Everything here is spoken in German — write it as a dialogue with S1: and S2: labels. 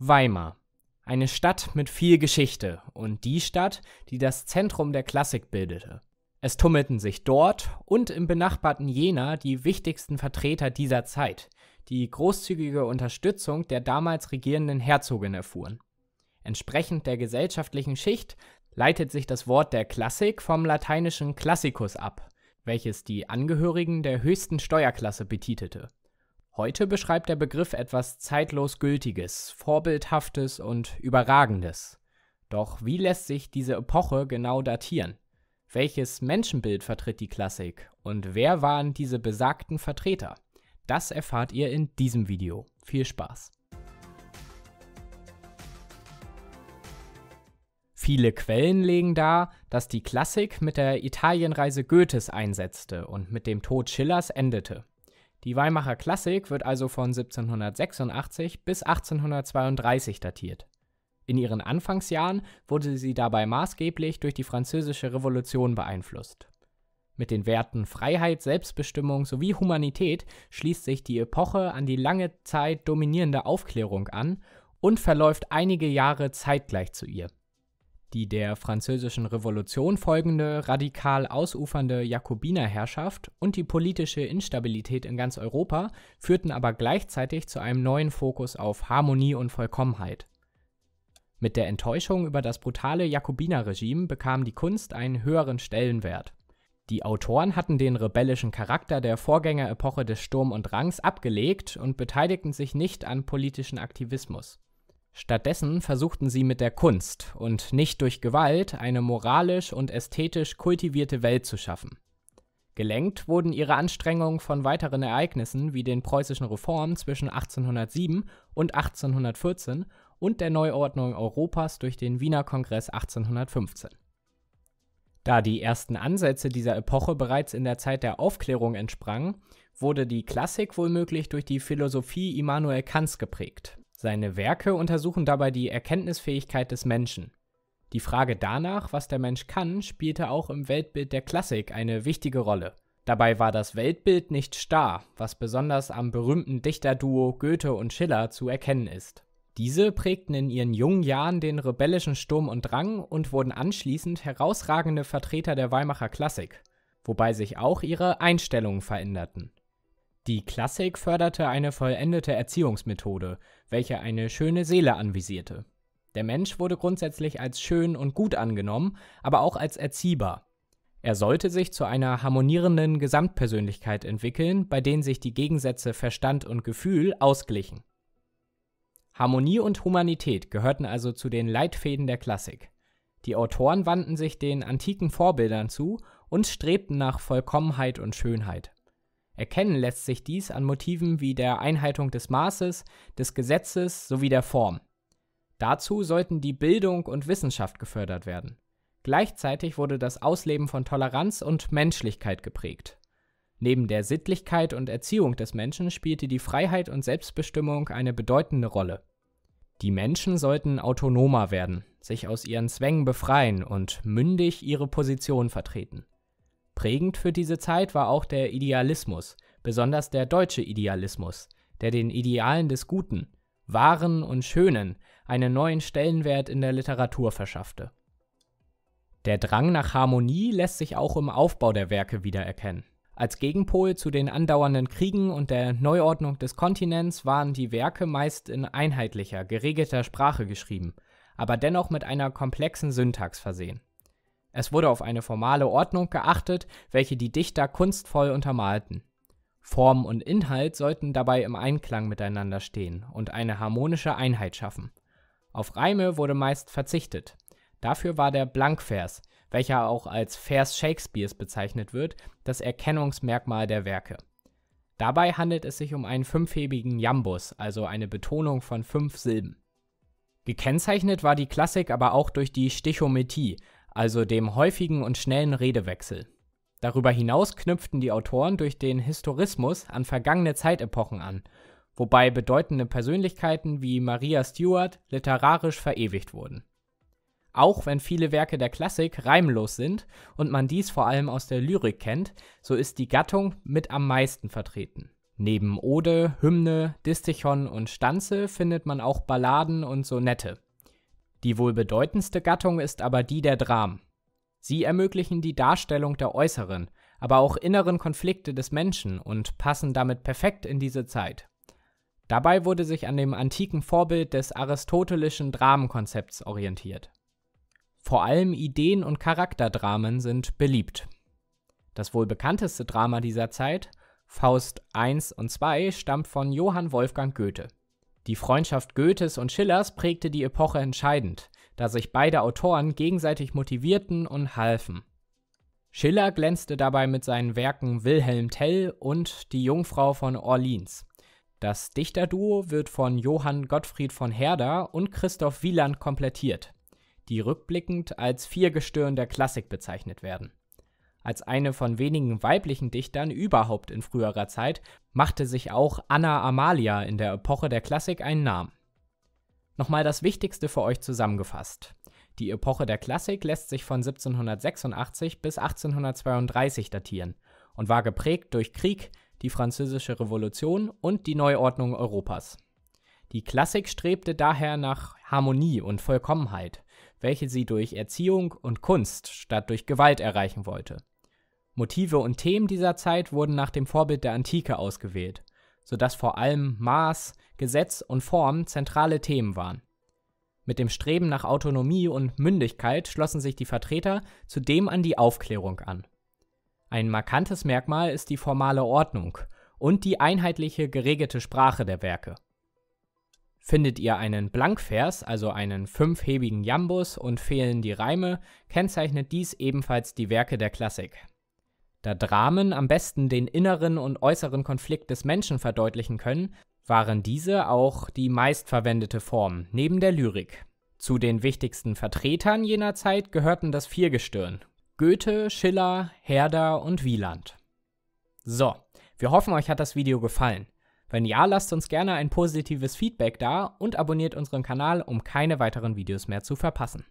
S1: Weimar. Eine Stadt mit viel Geschichte und die Stadt, die das Zentrum der Klassik bildete. Es tummelten sich dort und im benachbarten Jena die wichtigsten Vertreter dieser Zeit, die großzügige Unterstützung der damals regierenden Herzogin erfuhren. Entsprechend der gesellschaftlichen Schicht leitet sich das Wort der Klassik vom lateinischen Classicus ab, welches die Angehörigen der höchsten Steuerklasse betitelte Heute beschreibt der Begriff etwas zeitlos Gültiges, Vorbildhaftes und Überragendes. Doch wie lässt sich diese Epoche genau datieren? Welches Menschenbild vertritt die Klassik und wer waren diese besagten Vertreter? Das erfahrt ihr in diesem Video. Viel Spaß! Viele Quellen legen dar, dass die Klassik mit der Italienreise Goethes einsetzte und mit dem Tod Schillers endete. Die Weimarer Klassik wird also von 1786 bis 1832 datiert. In ihren Anfangsjahren wurde sie dabei maßgeblich durch die Französische Revolution beeinflusst. Mit den Werten Freiheit, Selbstbestimmung sowie Humanität schließt sich die Epoche an die lange Zeit dominierende Aufklärung an und verläuft einige Jahre zeitgleich zu ihr. Die der Französischen Revolution folgende radikal ausufernde Jakobinerherrschaft und die politische Instabilität in ganz Europa führten aber gleichzeitig zu einem neuen Fokus auf Harmonie und Vollkommenheit. Mit der Enttäuschung über das brutale Jakobinerregime bekam die Kunst einen höheren Stellenwert. Die Autoren hatten den rebellischen Charakter der Vorgängerepoche des Sturm und Rangs abgelegt und beteiligten sich nicht an politischen Aktivismus. Stattdessen versuchten sie mit der Kunst und nicht durch Gewalt eine moralisch und ästhetisch kultivierte Welt zu schaffen. Gelenkt wurden ihre Anstrengungen von weiteren Ereignissen wie den preußischen Reformen zwischen 1807 und 1814 und der Neuordnung Europas durch den Wiener Kongress 1815. Da die ersten Ansätze dieser Epoche bereits in der Zeit der Aufklärung entsprangen, wurde die Klassik womöglich durch die Philosophie Immanuel Kants geprägt seine Werke untersuchen dabei die Erkenntnisfähigkeit des Menschen. Die Frage danach, was der Mensch kann, spielte auch im Weltbild der Klassik eine wichtige Rolle. Dabei war das Weltbild nicht starr, was besonders am berühmten Dichterduo Goethe und Schiller zu erkennen ist. Diese prägten in ihren jungen Jahren den rebellischen Sturm und Drang und wurden anschließend herausragende Vertreter der Weimarer Klassik, wobei sich auch ihre Einstellungen veränderten. Die Klassik förderte eine vollendete Erziehungsmethode, welche eine schöne Seele anvisierte. Der Mensch wurde grundsätzlich als schön und gut angenommen, aber auch als erziehbar. Er sollte sich zu einer harmonierenden Gesamtpersönlichkeit entwickeln, bei denen sich die Gegensätze Verstand und Gefühl ausglichen. Harmonie und Humanität gehörten also zu den Leitfäden der Klassik. Die Autoren wandten sich den antiken Vorbildern zu und strebten nach Vollkommenheit und Schönheit. Erkennen lässt sich dies an Motiven wie der Einhaltung des Maßes, des Gesetzes sowie der Form. Dazu sollten die Bildung und Wissenschaft gefördert werden. Gleichzeitig wurde das Ausleben von Toleranz und Menschlichkeit geprägt. Neben der Sittlichkeit und Erziehung des Menschen spielte die Freiheit und Selbstbestimmung eine bedeutende Rolle. Die Menschen sollten autonomer werden, sich aus ihren Zwängen befreien und mündig ihre Position vertreten. Prägend für diese Zeit war auch der Idealismus, besonders der deutsche Idealismus, der den Idealen des Guten, Wahren und Schönen einen neuen Stellenwert in der Literatur verschaffte. Der Drang nach Harmonie lässt sich auch im Aufbau der Werke wiedererkennen. Als Gegenpol zu den andauernden Kriegen und der Neuordnung des Kontinents waren die Werke meist in einheitlicher, geregelter Sprache geschrieben, aber dennoch mit einer komplexen Syntax versehen. Es wurde auf eine formale Ordnung geachtet, welche die Dichter kunstvoll untermalten. Form und Inhalt sollten dabei im Einklang miteinander stehen und eine harmonische Einheit schaffen. Auf Reime wurde meist verzichtet. Dafür war der Blankvers, welcher auch als Vers Shakespeares bezeichnet wird, das Erkennungsmerkmal der Werke. Dabei handelt es sich um einen fünfhebigen Jambus, also eine Betonung von fünf Silben. Gekennzeichnet war die Klassik aber auch durch die Stichometie, also dem häufigen und schnellen Redewechsel. Darüber hinaus knüpften die Autoren durch den Historismus an vergangene Zeitepochen an, wobei bedeutende Persönlichkeiten wie Maria Stuart literarisch verewigt wurden. Auch wenn viele Werke der Klassik reimlos sind und man dies vor allem aus der Lyrik kennt, so ist die Gattung mit am meisten vertreten. Neben Ode, Hymne, Distichon und Stanze findet man auch Balladen und Sonette. Die wohl bedeutendste Gattung ist aber die der Dramen. Sie ermöglichen die Darstellung der äußeren, aber auch inneren Konflikte des Menschen und passen damit perfekt in diese Zeit. Dabei wurde sich an dem antiken Vorbild des aristotelischen Dramenkonzepts orientiert. Vor allem Ideen- und Charakterdramen sind beliebt. Das wohl bekannteste Drama dieser Zeit, Faust I und II, stammt von Johann Wolfgang Goethe. Die Freundschaft Goethes und Schillers prägte die Epoche entscheidend, da sich beide Autoren gegenseitig motivierten und halfen. Schiller glänzte dabei mit seinen Werken Wilhelm Tell und Die Jungfrau von Orleans. Das Dichterduo wird von Johann Gottfried von Herder und Christoph Wieland komplettiert, die rückblickend als Viergestirn der Klassik bezeichnet werden als eine von wenigen weiblichen Dichtern überhaupt in früherer Zeit, machte sich auch Anna Amalia in der Epoche der Klassik einen Namen. Nochmal das Wichtigste für euch zusammengefasst. Die Epoche der Klassik lässt sich von 1786 bis 1832 datieren und war geprägt durch Krieg, die Französische Revolution und die Neuordnung Europas. Die Klassik strebte daher nach Harmonie und Vollkommenheit, welche sie durch Erziehung und Kunst statt durch Gewalt erreichen wollte. Motive und Themen dieser Zeit wurden nach dem Vorbild der Antike ausgewählt, sodass vor allem Maß, Gesetz und Form zentrale Themen waren. Mit dem Streben nach Autonomie und Mündigkeit schlossen sich die Vertreter zudem an die Aufklärung an. Ein markantes Merkmal ist die formale Ordnung und die einheitliche geregelte Sprache der Werke. Findet ihr einen Blankvers, also einen fünfhebigen Jambus und fehlen die Reime, kennzeichnet dies ebenfalls die Werke der Klassik. Da Dramen am besten den inneren und äußeren Konflikt des Menschen verdeutlichen können, waren diese auch die meistverwendete Form neben der Lyrik. Zu den wichtigsten Vertretern jener Zeit gehörten das Viergestirn Goethe, Schiller, Herder und Wieland. So, wir hoffen, euch hat das Video gefallen. Wenn ja, lasst uns gerne ein positives Feedback da und abonniert unseren Kanal, um keine weiteren Videos mehr zu verpassen.